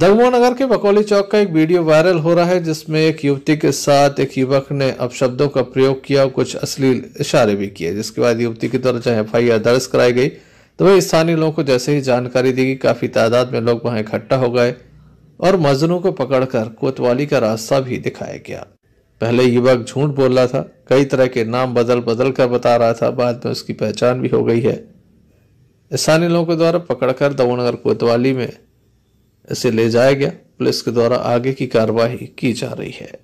दगुआ नगर के बकौली चौक का एक वीडियो वायरल हो रहा है जिसमें एक युवती के साथ एक युवक ने अपशब्दों का प्रयोग किया और कुछ अश्लील इशारे भी किए जिसके बाद युवती की द्वारा जहाँ एफ आई आर दर्ज कराई गई तो वही स्थानीय लोगों को जैसे ही जानकारी दी गई काफ़ी तादाद में लोग वहां इकट्ठा हो गए और मजनू को पकड़कर कोतवाली का रास्ता भी दिखाया गया पहले युवक झूठ बोल रहा था कई तरह के नाम बदल बदल कर बता रहा था बाद में उसकी पहचान भी हो गई है स्थानीय लोगों के द्वारा पकड़कर दमोनगर कोतवाली में इसे ले जाया गया पुलिस के द्वारा आगे की कार्रवाई की जा रही है